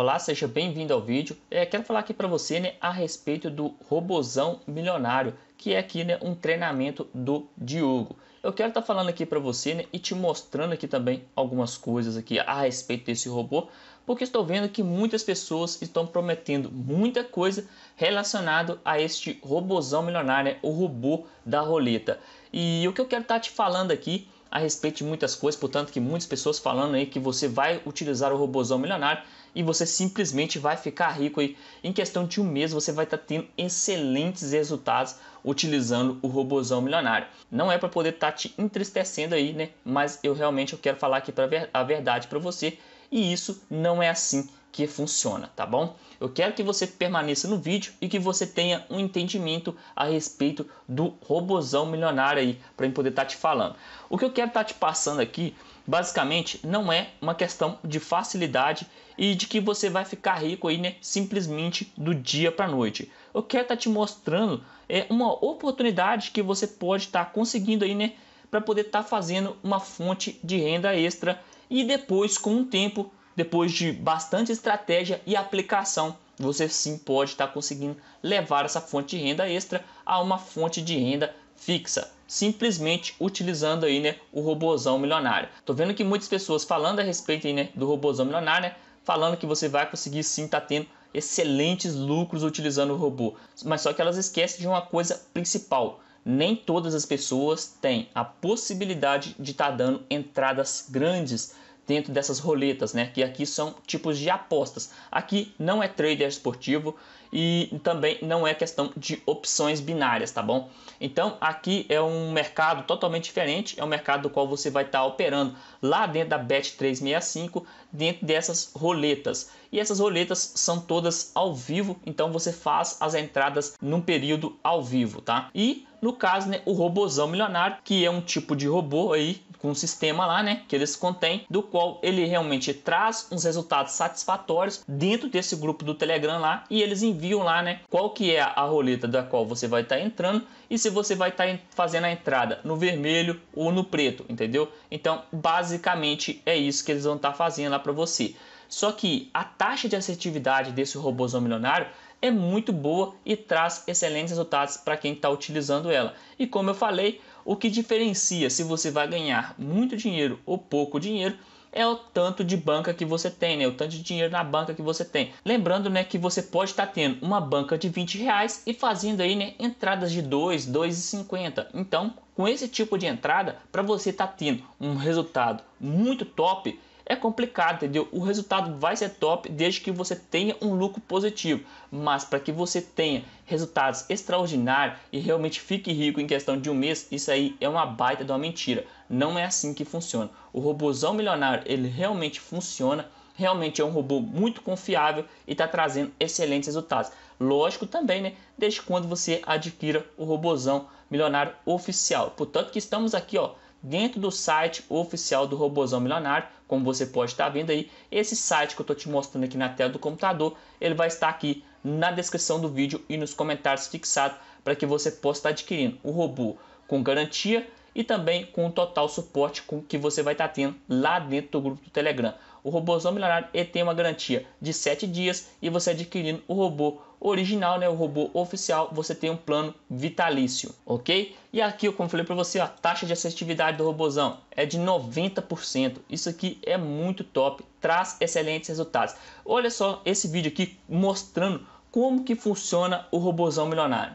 Olá, seja bem-vindo ao vídeo. É, quero falar aqui para você né, a respeito do Robozão Milionário, que é aqui né, um treinamento do Diogo. Eu quero estar tá falando aqui para você né, e te mostrando aqui também algumas coisas aqui a respeito desse robô, porque estou vendo que muitas pessoas estão prometendo muita coisa relacionado a este robozão milionário, né, o robô da roleta. E o que eu quero estar tá te falando aqui a respeito de muitas coisas, portanto que muitas pessoas falando aí que você vai utilizar o robozão milionário e você simplesmente vai ficar rico aí. Em questão de um mês você vai estar tá tendo excelentes resultados utilizando o robozão milionário. Não é para poder estar tá te entristecendo aí, né? Mas eu realmente eu quero falar aqui para ver a verdade para você e isso não é assim que funciona, tá bom? Eu quero que você permaneça no vídeo e que você tenha um entendimento a respeito do robozão milionário aí para eu poder estar tá te falando. O que eu quero estar tá te passando aqui, basicamente, não é uma questão de facilidade e de que você vai ficar rico aí, né, simplesmente do dia para noite. Eu quero estar tá te mostrando é uma oportunidade que você pode estar tá conseguindo aí, né, para poder estar tá fazendo uma fonte de renda extra e depois com o tempo depois de bastante estratégia e aplicação, você sim pode estar conseguindo levar essa fonte de renda extra a uma fonte de renda fixa, simplesmente utilizando aí, né, o robozão milionário. Tô vendo que muitas pessoas falando a respeito aí, né, do robozão milionário, né, falando que você vai conseguir sim estar tá tendo excelentes lucros utilizando o robô. Mas só que elas esquecem de uma coisa principal. Nem todas as pessoas têm a possibilidade de estar tá dando entradas grandes dentro dessas roletas, né? Que aqui são tipos de apostas. Aqui não é trader esportivo e também não é questão de opções binárias, tá bom? Então aqui é um mercado totalmente diferente, é um mercado do qual você vai estar tá operando lá dentro da Bet365, dentro dessas roletas. E essas roletas são todas ao vivo, então você faz as entradas num período ao vivo, tá? E no caso, né, o robozão milionário, que é um tipo de robô aí com um sistema lá, né, que eles contêm, do qual ele realmente traz uns resultados satisfatórios dentro desse grupo do Telegram lá e eles enviam lá, né, qual que é a roleta da qual você vai estar tá entrando e se você vai estar tá fazendo a entrada no vermelho ou no preto, entendeu? Então, basicamente é isso que eles vão estar tá fazendo lá para você. Só que a taxa de assertividade desse robôzão milionário é muito boa e traz excelentes resultados para quem está utilizando ela. E como eu falei, o que diferencia se você vai ganhar muito dinheiro ou pouco dinheiro é o tanto de banca que você tem, né? O tanto de dinheiro na banca que você tem. Lembrando, né, que você pode estar tá tendo uma banca de 20 reais e fazendo aí, né, entradas de 2, 2,50. Então, com esse tipo de entrada, para você estar tá tendo um resultado muito top, é complicado, entendeu? O resultado vai ser top desde que você tenha um lucro positivo, mas para que você tenha resultados extraordinários e realmente fique rico em questão de um mês, isso aí é uma baita de uma mentira. Não é assim que funciona. O robozão milionário, ele realmente funciona realmente é um robô muito confiável e está trazendo excelentes resultados. Lógico também, né? Desde quando você adquira o robozão milionário oficial. Portanto, que estamos aqui, ó, dentro do site oficial do Robozão Milionário, como você pode estar vendo aí. Esse site que eu estou te mostrando aqui na tela do computador, ele vai estar aqui na descrição do vídeo e nos comentários fixados para que você possa estar adquirindo o robô com garantia e também com o total suporte com que você vai estar tendo lá dentro do grupo do Telegram. O robôzão milionário ele tem uma garantia de 7 dias e você adquirindo o robô original, né, o robô oficial, você tem um plano vitalício, ok? E aqui, como falei para você, a taxa de assertividade do robozão é de 90%. Isso aqui é muito top, traz excelentes resultados. Olha só esse vídeo aqui mostrando como que funciona o robozão milionário.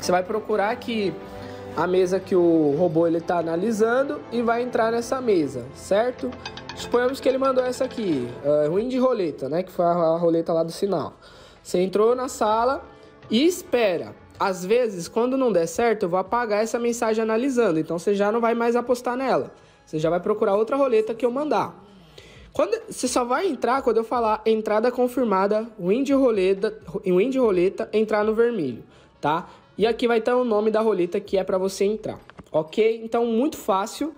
Você vai procurar aqui a mesa que o robô ele está analisando e vai entrar nessa mesa, certo? Suponhamos que ele mandou essa aqui, uh, ruim de roleta, né? Que foi a, a roleta lá do sinal. Você entrou na sala e espera. Às vezes, quando não der certo, eu vou apagar essa mensagem analisando. Então você já não vai mais apostar nela. Você já vai procurar outra roleta que eu mandar. Quando, você só vai entrar quando eu falar entrada confirmada, wind roleta, wind roleta entrar no vermelho, tá? E aqui vai estar o nome da roleta que é para você entrar, ok? Então, muito fácil.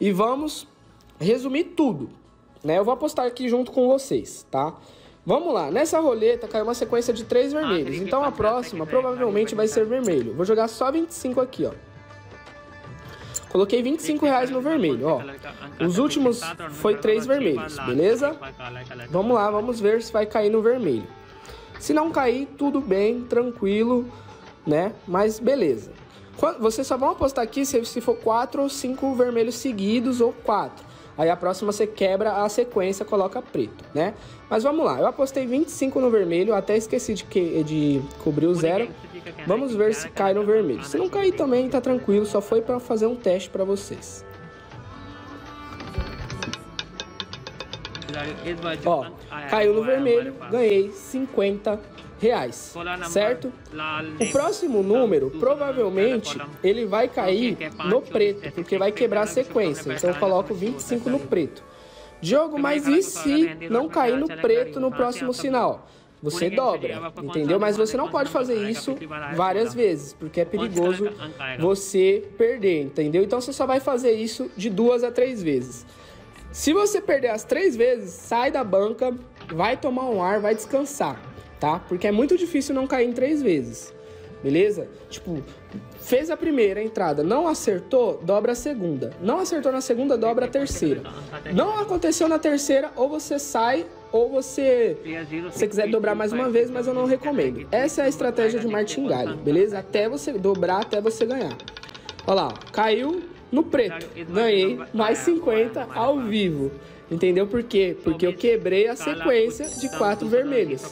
E vamos resumir tudo, né? Eu vou apostar aqui junto com vocês, tá? Vamos lá, nessa roleta caiu uma sequência de três ah, vermelhos, então a tá próxima provavelmente tá vai ser vermelho. Vou jogar só 25 aqui, ó. Coloquei 25 reais no vermelho, ó. Os últimos foi três tipo, vermelhos, beleza? Vamos lá, vamos ver se vai cair no vermelho. Se não cair, tudo bem, tranquilo, né? Mas beleza. Vocês só vão apostar aqui se for quatro ou cinco vermelhos seguidos ou quatro. Aí a próxima você quebra a sequência, coloca preto, né? Mas vamos lá, eu apostei 25 no vermelho, até esqueci de, que, de cobrir o zero. Vamos é ver se cai no vermelho. Se não cair também, tá tranquilo, só foi para fazer um teste para vocês. Ó, ah, é, caiu no é, vermelho, ganhei 50 reais, certo? O próximo número, provavelmente, ele vai cair no preto, porque vai quebrar a sequência. Então eu coloco 25 no preto. Diogo, mas e se não cair no preto no próximo sinal? Você dobra, entendeu? Mas você não pode fazer isso várias vezes, porque é perigoso você perder, entendeu? Então você só vai fazer isso de duas a três vezes. Se você perder as três vezes, sai da banca, vai tomar um ar, vai descansar tá? Porque é muito difícil não cair em três vezes, beleza? Tipo, fez a primeira entrada, não acertou, dobra a segunda. Não acertou na segunda, dobra a terceira. Não aconteceu na terceira, ou você sai ou você, se quiser dobrar mais uma vez, mas eu não recomendo. Essa é a estratégia de martingale, beleza? Até você dobrar, até você ganhar. Olha lá, caiu no preto, ganhei mais 50 ao vivo. Entendeu por quê? Porque eu quebrei a sequência de quatro vermelhas.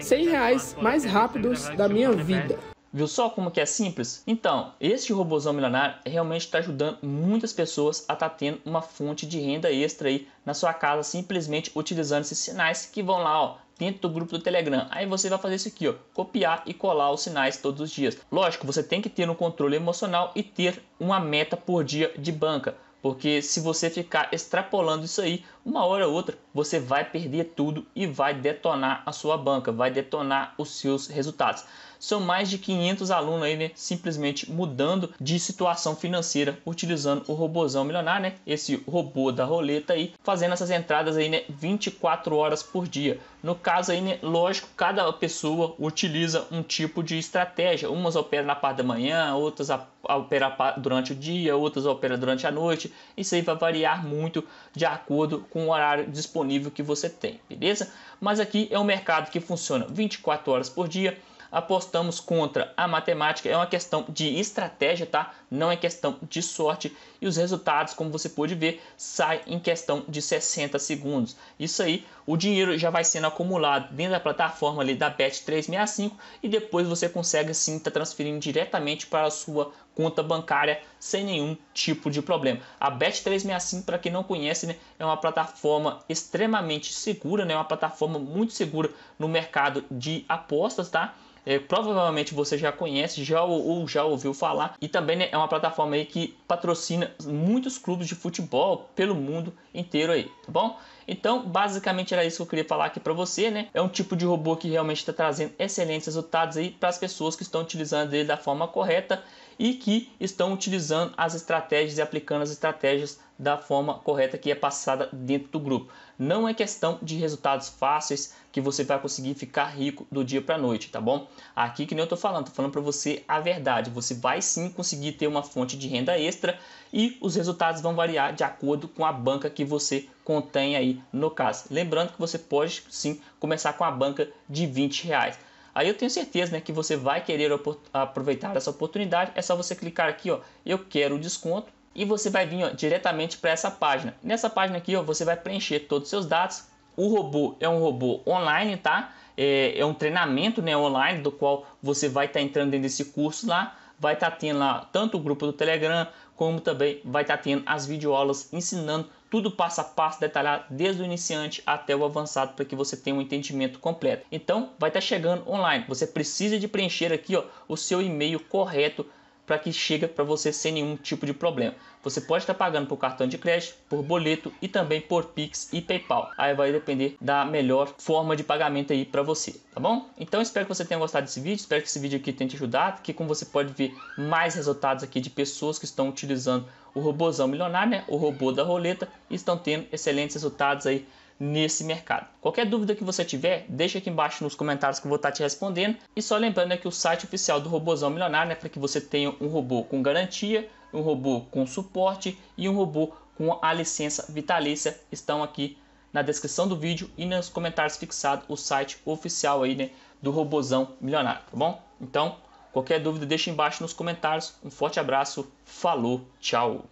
100 reais mais rápidos da minha vida. Viu só como que é simples? Então, este robôzão milionário realmente está ajudando muitas pessoas a estar tá tendo uma fonte de renda extra aí na sua casa, simplesmente utilizando esses sinais que vão lá, ó, dentro do grupo do Telegram. Aí você vai fazer isso aqui, ó, copiar e colar os sinais todos os dias. Lógico, você tem que ter um controle emocional e ter uma meta por dia de banca, porque se você ficar extrapolando isso aí, uma hora ou outra você vai perder tudo e vai detonar a sua banca, vai detonar os seus resultados. São mais de 500 alunos aí, né, simplesmente mudando de situação financeira, utilizando o robozão milionário, né, esse robô da roleta aí, fazendo essas entradas aí, né, 24 horas por dia. No caso aí, né, lógico, cada pessoa utiliza um tipo de estratégia. Umas operam na parte da manhã, outras operam durante o dia, outras operam durante a noite. Isso aí vai variar muito de acordo com com o horário disponível que você tem, beleza? Mas aqui é um mercado que funciona 24 horas por dia. Apostamos contra a matemática, é uma questão de estratégia, tá? Não é questão de sorte. E os resultados, como você pode ver, saem em questão de 60 segundos. Isso aí, o dinheiro já vai sendo acumulado dentro da plataforma ali da Bet365 e depois você consegue sim estar tá transferindo diretamente para a sua conta bancária sem nenhum tipo de problema. A Bet365, para quem não conhece, né, é uma plataforma extremamente segura, né, uma plataforma muito segura no mercado de apostas, tá? É, provavelmente você já conhece, já ou já ouviu falar, e também né, é uma plataforma aí que patrocina muitos clubes de futebol pelo mundo inteiro aí, tá bom? Então, basicamente era isso que eu queria falar aqui para você, né? É um tipo de robô que realmente está trazendo excelentes resultados aí para as pessoas que estão utilizando ele da forma correta e que estão utilizando as estratégias e aplicando as estratégias da forma correta que é passada dentro do grupo. Não é questão de resultados fáceis que você vai conseguir ficar rico do dia para noite, tá bom? Aqui que nem eu tô falando, tô falando para você a verdade. Você vai sim conseguir ter uma fonte de renda extra e os resultados vão variar de acordo com a banca que você contém aí no caso. Lembrando que você pode sim começar com a banca de 20 reais. Aí eu tenho certeza né, que você vai querer aproveitar essa oportunidade. É só você clicar aqui, ó, eu quero o desconto e você vai vir ó, diretamente para essa página. Nessa página aqui ó, você vai preencher todos os seus dados. O robô é um robô online, tá? É, é um treinamento né, online do qual você vai estar tá entrando dentro desse curso lá. Vai estar tá tendo lá tanto o grupo do Telegram, como também vai estar tá tendo as videoaulas ensinando tudo passo a passo detalhado desde o iniciante até o avançado para que você tenha um entendimento completo. Então, vai estar tá chegando online. Você precisa de preencher aqui ó, o seu e-mail correto para que chegue para você sem nenhum tipo de problema. Você pode estar tá pagando por cartão de crédito, por boleto e também por Pix e PayPal. Aí vai depender da melhor forma de pagamento aí para você, tá bom? Então espero que você tenha gostado desse vídeo, espero que esse vídeo aqui tenha te ajudado, que como você pode ver mais resultados aqui de pessoas que estão utilizando o robôzão milionário, né? O robô da roleta e estão tendo excelentes resultados aí nesse mercado. Qualquer dúvida que você tiver, deixa aqui embaixo nos comentários que eu vou estar te respondendo. E só lembrando né, que o site oficial do Robozão Milionário é né, para que você tenha um robô com garantia, um robô com suporte e um robô com a licença vitalícia estão aqui na descrição do vídeo e nos comentários fixado o site oficial aí, né, do Robozão Milionário, tá bom? Então, qualquer dúvida deixa embaixo nos comentários. Um forte abraço, falou, tchau.